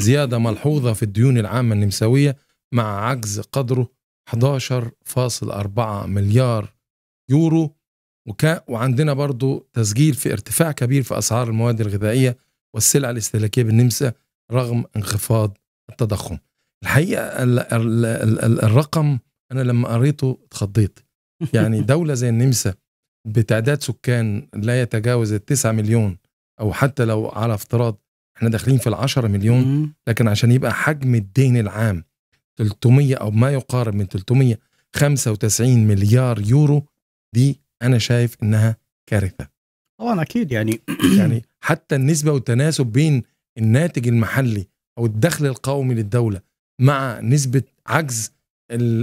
زيادة ملحوظة في الديون العامة النمساوية مع عجز قدره 11.4 مليار يورو وكا وعندنا برضو تسجيل في ارتفاع كبير في أسعار المواد الغذائية والسلع الاستهلاكية بالنمسا رغم انخفاض التضخم الحقيقة الرقم أنا لما قريته اتخضيت يعني دولة زي النمسا بتعداد سكان لا يتجاوز التسعة مليون أو حتى لو على افتراض احنا داخلين في ال10 مليون لكن عشان يبقى حجم الدين العام 300 او ما يقارب من 395 مليار يورو دي انا شايف انها كارثه طبعا اكيد يعني يعني حتى النسبه والتناسب بين الناتج المحلي او الدخل القومي للدوله مع نسبه عجز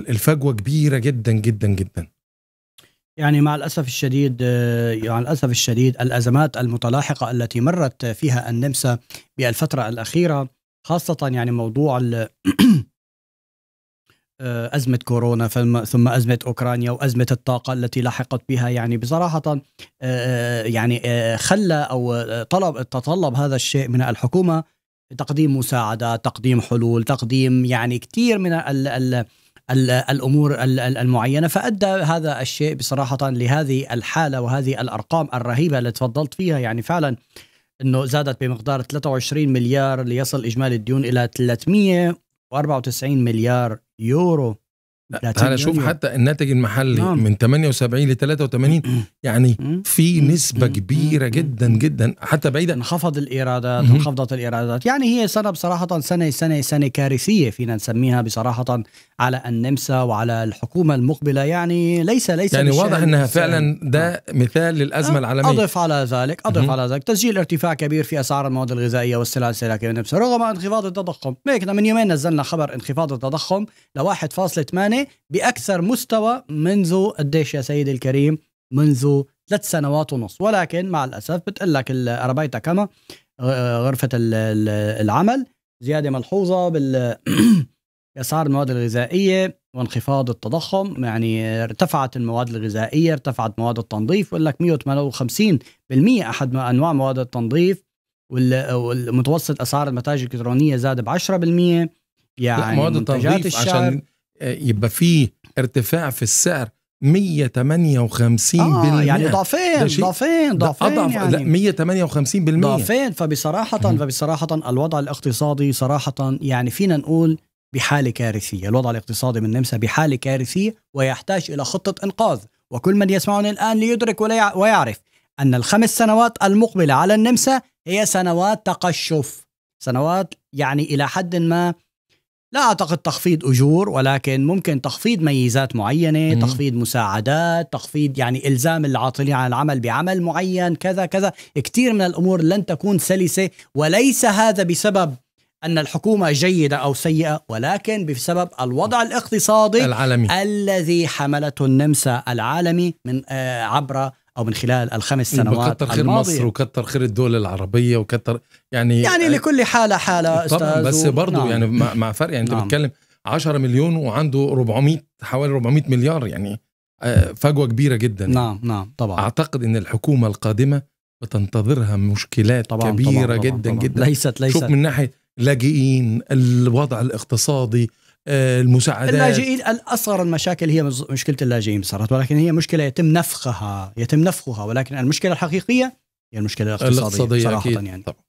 الفجوه كبيره جدا جدا جدا يعني مع الاسف الشديد آه، مع الاسف الشديد الازمات المتلاحقه التي مرت فيها النمسا بالفتره الاخيره خاصه يعني موضوع آه، أزمة كورونا ثم أزمة أوكرانيا وأزمة الطاقة التي لحقت بها يعني بصراحة آه، يعني خلى أو طلب تطلب هذا الشيء من الحكومة تقديم مساعدات تقديم حلول تقديم يعني كثير من ال ال الامور المعينه فادى هذا الشيء بصراحه لهذه الحاله وهذه الارقام الرهيبه اللي تفضلت فيها يعني فعلا انه زادت بمقدار 23 مليار ليصل اجمالي الديون الى 394 مليار يورو تعال شوف أيوة. حتى الناتج المحلي نعم. من 78 ل 83 يعني في نسبة كبيرة جدا جدا حتى بعيدا انخفض الإيرادات انخفضت الإيرادات يعني هي سنة بصراحة سنة سنة سنة كارثية فينا نسميها بصراحة على النمسا وعلى الحكومة المقبلة يعني ليس ليس يعني واضح أنها فعلا ده نعم. مثال للأزمة آه، العالمية أضف على ذلك أضف على ذلك تسجيل ارتفاع كبير في أسعار المواد الغذائية والسلع السلاكية والنمسا رغم انخفاض التضخم هيك من يومين نزلنا خبر انخفاض التضخم ل 1.8 السنه يعني باكثر مستوى منذ قديش يا سيدي الكريم منذ ثلاث سنوات ونص ولكن مع الاسف بتقول لك الاربايتا كما آه، غرفه العمل زياده ملحوظه بال اسعار المواد الغذائيه وانخفاض التضخم يعني ارتفعت المواد الغذائيه ارتفعت مواد التنظيف بقول لك 158% احد انواع مواد التنظيف والمتوسط اسعار المتاجر الالكترونيه زاد ب 10% يعني مواد التنظيف عشان آه، يبقى في ارتفاع في السعر 158 آه يعني ضعفين ضعفين ضعفين أضعف يعني لا 158 بالمية ضعفين فبصراحة فبصراحة الوضع الاقتصادي صراحة يعني فينا نقول بحالة كارثية الوضع الاقتصادي من النمسا بحالة كارثية ويحتاج إلى خطة إنقاذ وكل من يسمعني الآن ليدرك ويعرف أن الخمس سنوات المقبلة على النمسا هي سنوات تقشف سنوات يعني إلى حد ما لا اعتقد تخفيض اجور ولكن ممكن تخفيض ميزات معينه، مم. تخفيض مساعدات، تخفيض يعني الزام العاطلين عن العمل بعمل معين، كذا كذا، كثير من الامور لن تكون سلسه وليس هذا بسبب ان الحكومه جيده او سيئه ولكن بسبب الوضع الاقتصادي العالمي الذي حملته النمسا العالمي من آه، عبر او من خلال الخمس سنوات كتر خير الماضية. مصر وكتر خير الدول العربيه وكتر يعني يعني, آه لكل حاله حاله استاذ بس و... برضه نعم. يعني مع فرق يعني نعم. انت بتتكلم 10 مليون وعنده 400 حوالي 400 مليار يعني آه، فجوه كبيره جدا نعم نعم طبعا اعتقد ان الحكومه القادمه بتنتظرها مشكلات طبعًا كبيره طبعًا جدا طبعًا جدا ليست ليست شوف من ناحيه لاجئين الوضع الاقتصادي آه، المساعدات اللاجئين الاصغر المشاكل هي مشكله اللاجئين صارت ولكن هي مشكله يتم نفخها يتم نفخها ولكن المشكله الحقيقيه هي المشكله الاقتصاديه, الاقتصادية صراحه أكيد. يعني طبعا.